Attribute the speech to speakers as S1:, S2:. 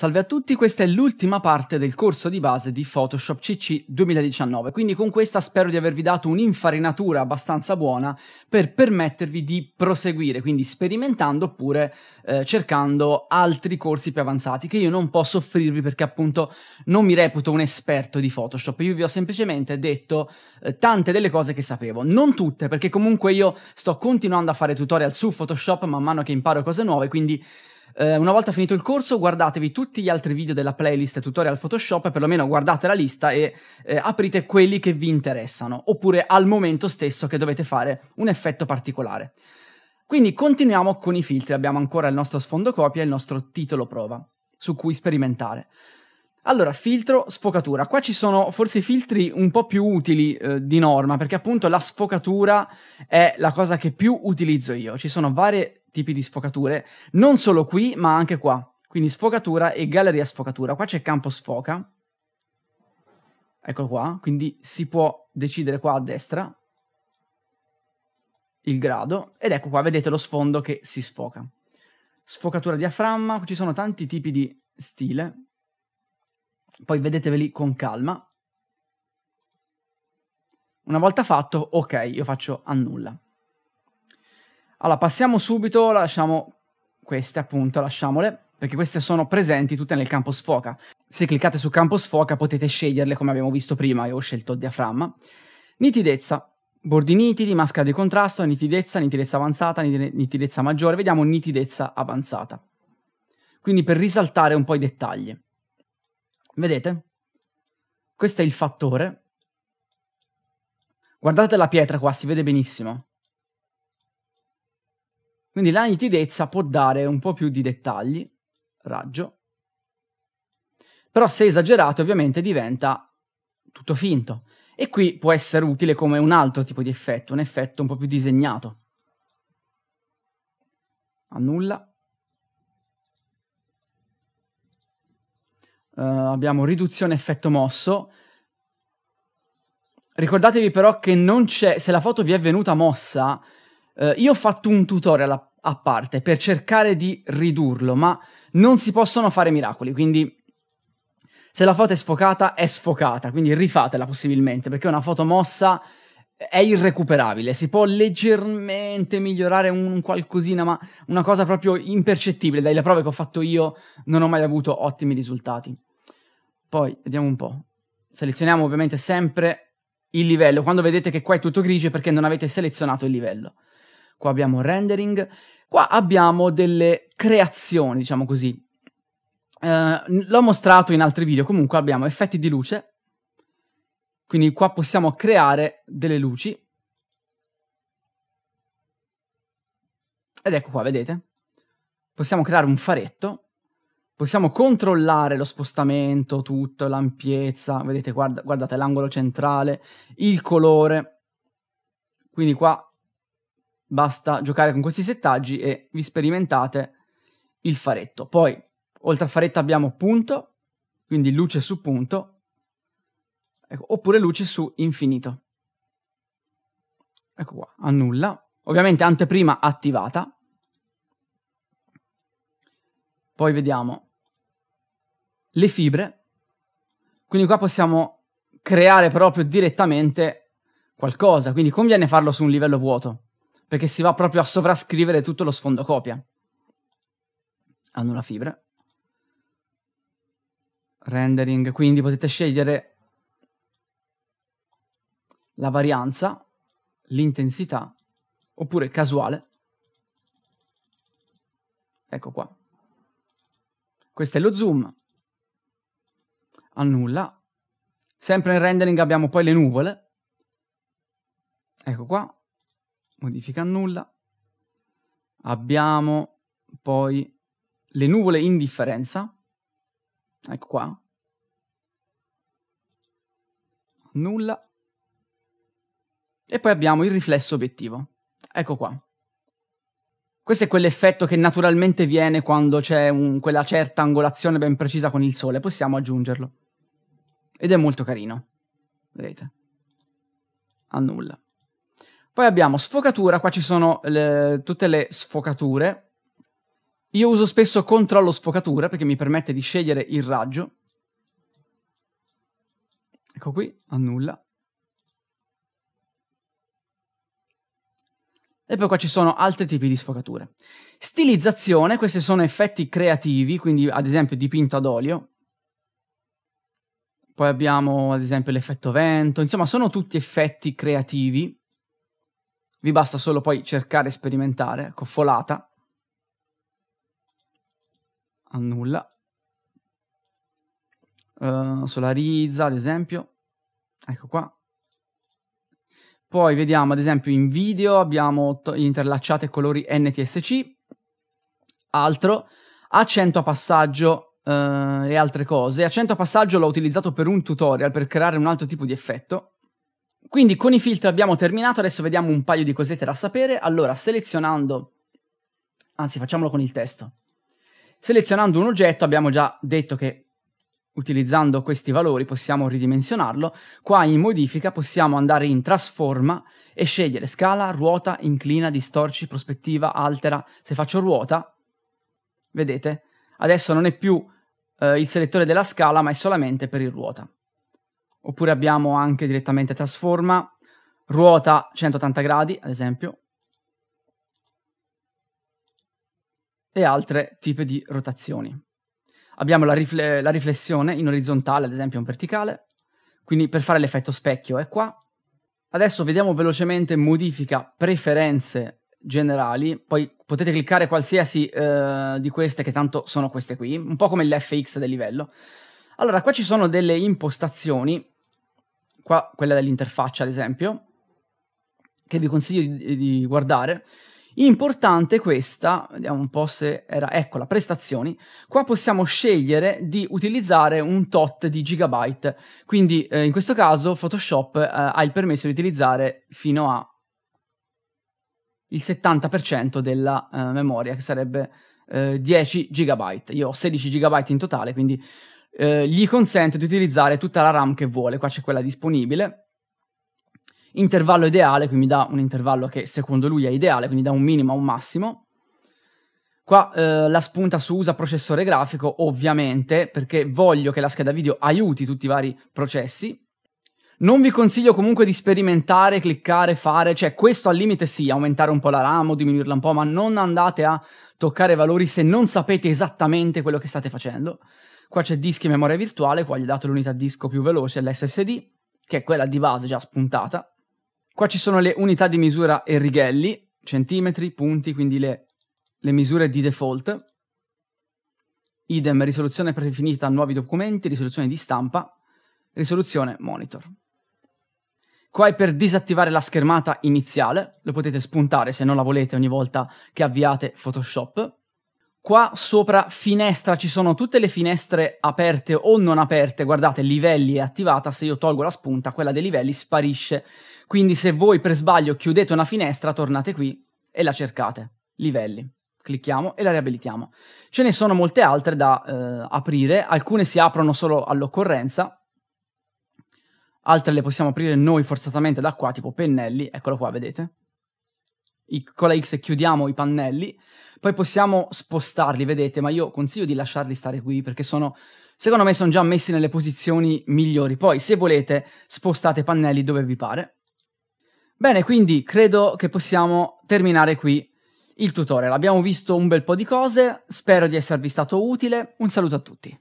S1: Salve a tutti, questa è l'ultima parte del corso di base di Photoshop CC 2019, quindi con questa spero di avervi dato un'infarinatura abbastanza buona per permettervi di proseguire, quindi sperimentando oppure eh, cercando altri corsi più avanzati che io non posso offrirvi perché appunto non mi reputo un esperto di Photoshop, io vi ho semplicemente detto eh, tante delle cose che sapevo, non tutte perché comunque io sto continuando a fare tutorial su Photoshop man mano che imparo cose nuove, quindi eh, una volta finito il corso, guardatevi tutti gli altri video della playlist tutorial Photoshop, perlomeno guardate la lista e eh, aprite quelli che vi interessano, oppure al momento stesso che dovete fare un effetto particolare. Quindi continuiamo con i filtri, abbiamo ancora il nostro sfondo copia e il nostro titolo prova, su cui sperimentare. Allora, filtro, sfocatura. Qua ci sono forse i filtri un po' più utili eh, di norma, perché appunto la sfocatura è la cosa che più utilizzo io. Ci sono varie tipi di sfocature, non solo qui, ma anche qua. Quindi sfocatura e galleria sfocatura. Qua c'è campo sfoca. Eccolo qua, quindi si può decidere qua a destra il grado ed ecco qua, vedete lo sfondo che si sfoca. Sfocatura diaframma, ci sono tanti tipi di stile. Poi vedeteveli con calma. Una volta fatto, ok, io faccio annulla. Allora, passiamo subito, lasciamo queste appunto, lasciamole, perché queste sono presenti tutte nel campo sfoca. Se cliccate su campo sfoca potete sceglierle come abbiamo visto prima, io ho scelto diaframma. Nitidezza, bordi nitidi, maschera di contrasto, nitidezza, nitidezza avanzata, nitidezza maggiore, vediamo nitidezza avanzata. Quindi per risaltare un po' i dettagli. Vedete? Questo è il fattore. Guardate la pietra qua, si vede benissimo. Quindi la nitidezza può dare un po' più di dettagli, raggio, però se esagerato ovviamente diventa tutto finto. E qui può essere utile come un altro tipo di effetto, un effetto un po' più disegnato. Annulla. Uh, abbiamo riduzione effetto mosso. Ricordatevi però che non c'è, se la foto vi è venuta mossa, uh, io ho fatto un tutorial a parte per cercare di ridurlo, ma non si possono fare miracoli, quindi se la foto è sfocata è sfocata, quindi rifatela possibilmente, perché una foto mossa è irrecuperabile, si può leggermente migliorare un qualcosina, ma una cosa proprio impercettibile, dalle prove che ho fatto io non ho mai avuto ottimi risultati. Poi vediamo un po'. Selezioniamo ovviamente sempre il livello, quando vedete che qua è tutto grigio è perché non avete selezionato il livello qua abbiamo rendering, qua abbiamo delle creazioni, diciamo così. Eh, l'ho mostrato in altri video, comunque abbiamo effetti di luce, quindi qua possiamo creare delle luci. Ed ecco qua, vedete? Possiamo creare un faretto possiamo controllare lo spostamento, tutto, l'ampiezza, vedete, guarda, guardate l'angolo centrale, il colore, quindi qua Basta giocare con questi settaggi e vi sperimentate il faretto. Poi, oltre a faretto abbiamo punto, quindi luce su punto, ecco, oppure luce su infinito. Ecco qua, annulla. Ovviamente anteprima attivata. Poi vediamo le fibre. Quindi qua possiamo creare proprio direttamente qualcosa, quindi conviene farlo su un livello vuoto perché si va proprio a sovrascrivere tutto lo sfondo copia. Hanno una fibra. Rendering, quindi potete scegliere la varianza, l'intensità, oppure casuale. Ecco qua. Questo è lo zoom. Annulla. Sempre nel rendering abbiamo poi le nuvole. Ecco qua modifica nulla. Abbiamo poi le nuvole in differenza. Ecco qua. Nulla. E poi abbiamo il riflesso obiettivo. Ecco qua. Questo è quell'effetto che naturalmente viene quando c'è quella certa angolazione ben precisa con il sole. Possiamo aggiungerlo. Ed è molto carino. Vedete? Annulla. Poi abbiamo sfocatura, qua ci sono le, tutte le sfocature. Io uso spesso controllo sfocatura perché mi permette di scegliere il raggio. Ecco qui, annulla. E poi qua ci sono altri tipi di sfocature. Stilizzazione, questi sono effetti creativi, quindi ad esempio dipinto ad olio. Poi abbiamo ad esempio l'effetto vento, insomma sono tutti effetti creativi vi basta solo poi cercare e sperimentare, ecco, folata, annulla, uh, eh, solarizza ad esempio, ecco qua. Poi vediamo ad esempio in video abbiamo interlacciate colori NTSC, altro, accento a passaggio uh, e altre cose. Accento a passaggio l'ho utilizzato per un tutorial per creare un altro tipo di effetto quindi con i filtri abbiamo terminato, adesso vediamo un paio di cosette da sapere. Allora, selezionando, anzi facciamolo con il testo. Selezionando un oggetto abbiamo già detto che utilizzando questi valori possiamo ridimensionarlo. Qua in modifica possiamo andare in trasforma e scegliere scala, ruota, inclina, distorci, prospettiva, altera. Se faccio ruota, vedete, adesso non è più eh, il selettore della scala ma è solamente per il ruota. Oppure abbiamo anche direttamente trasforma, ruota 180 gradi, ad esempio, e altre tipi di rotazioni. Abbiamo la, rifle la riflessione in orizzontale, ad esempio in verticale, quindi per fare l'effetto specchio è qua. Adesso vediamo velocemente modifica preferenze generali, poi potete cliccare qualsiasi eh, di queste che tanto sono queste qui, un po' come l'FX del livello. Allora, qua ci sono delle impostazioni, qua quella dell'interfaccia ad esempio, che vi consiglio di, di, guardare. Importante questa, vediamo un po' se era, eccola, prestazioni. Qua possiamo scegliere di utilizzare un tot di gigabyte, quindi eh, in questo caso Photoshop eh, ha il permesso di utilizzare fino a il 70% della eh, memoria, che sarebbe 10 eh, gigabyte. Io ho 16 gigabyte in totale, quindi eh, gli consente di utilizzare tutta la RAM che vuole, qua c'è quella disponibile, intervallo ideale, quindi mi dà un intervallo che secondo lui è ideale, quindi da un minimo a un massimo. Qua eh, la spunta su usa processore grafico, ovviamente, perché voglio che la scheda video aiuti tutti i vari processi. Non vi consiglio comunque di sperimentare, cliccare, fare, cioè questo al limite sì, aumentare un po' la RAM o diminuirla un po', ma non andate a toccare valori se non sapete esattamente quello che state facendo, Qua c'è dischi e memoria virtuale, qua gli ho dato l'unità disco più veloce, l'SSD, che è quella di base già spuntata. Qua ci sono le unità di misura e righelli, centimetri, punti, quindi le, le misure di default. Idem, risoluzione predefinita, nuovi documenti, risoluzione di stampa, risoluzione monitor. Qua è per disattivare la schermata iniziale, lo potete spuntare se non la volete ogni volta che avviate Photoshop. Qua sopra finestra ci sono tutte le finestre aperte o non aperte, guardate, livelli è attivata, se io tolgo la spunta, quella dei livelli sparisce. Quindi se voi per sbaglio chiudete una finestra, tornate qui e la cercate, livelli. Clicchiamo e la riabilitiamo. Ce ne sono molte altre da eh, aprire, alcune si aprono solo all'occorrenza, altre le possiamo aprire noi forzatamente da qua, tipo pennelli, eccolo qua, vedete? con la X chiudiamo i pannelli, poi possiamo spostarli, vedete, ma io consiglio di lasciarli stare qui perché sono, secondo me, sono già messi nelle posizioni migliori. Poi, se volete, spostate i pannelli dove vi pare. Bene, quindi credo che possiamo terminare qui il tutorial. Abbiamo visto un bel po' di cose, spero di esservi stato utile, un saluto a tutti.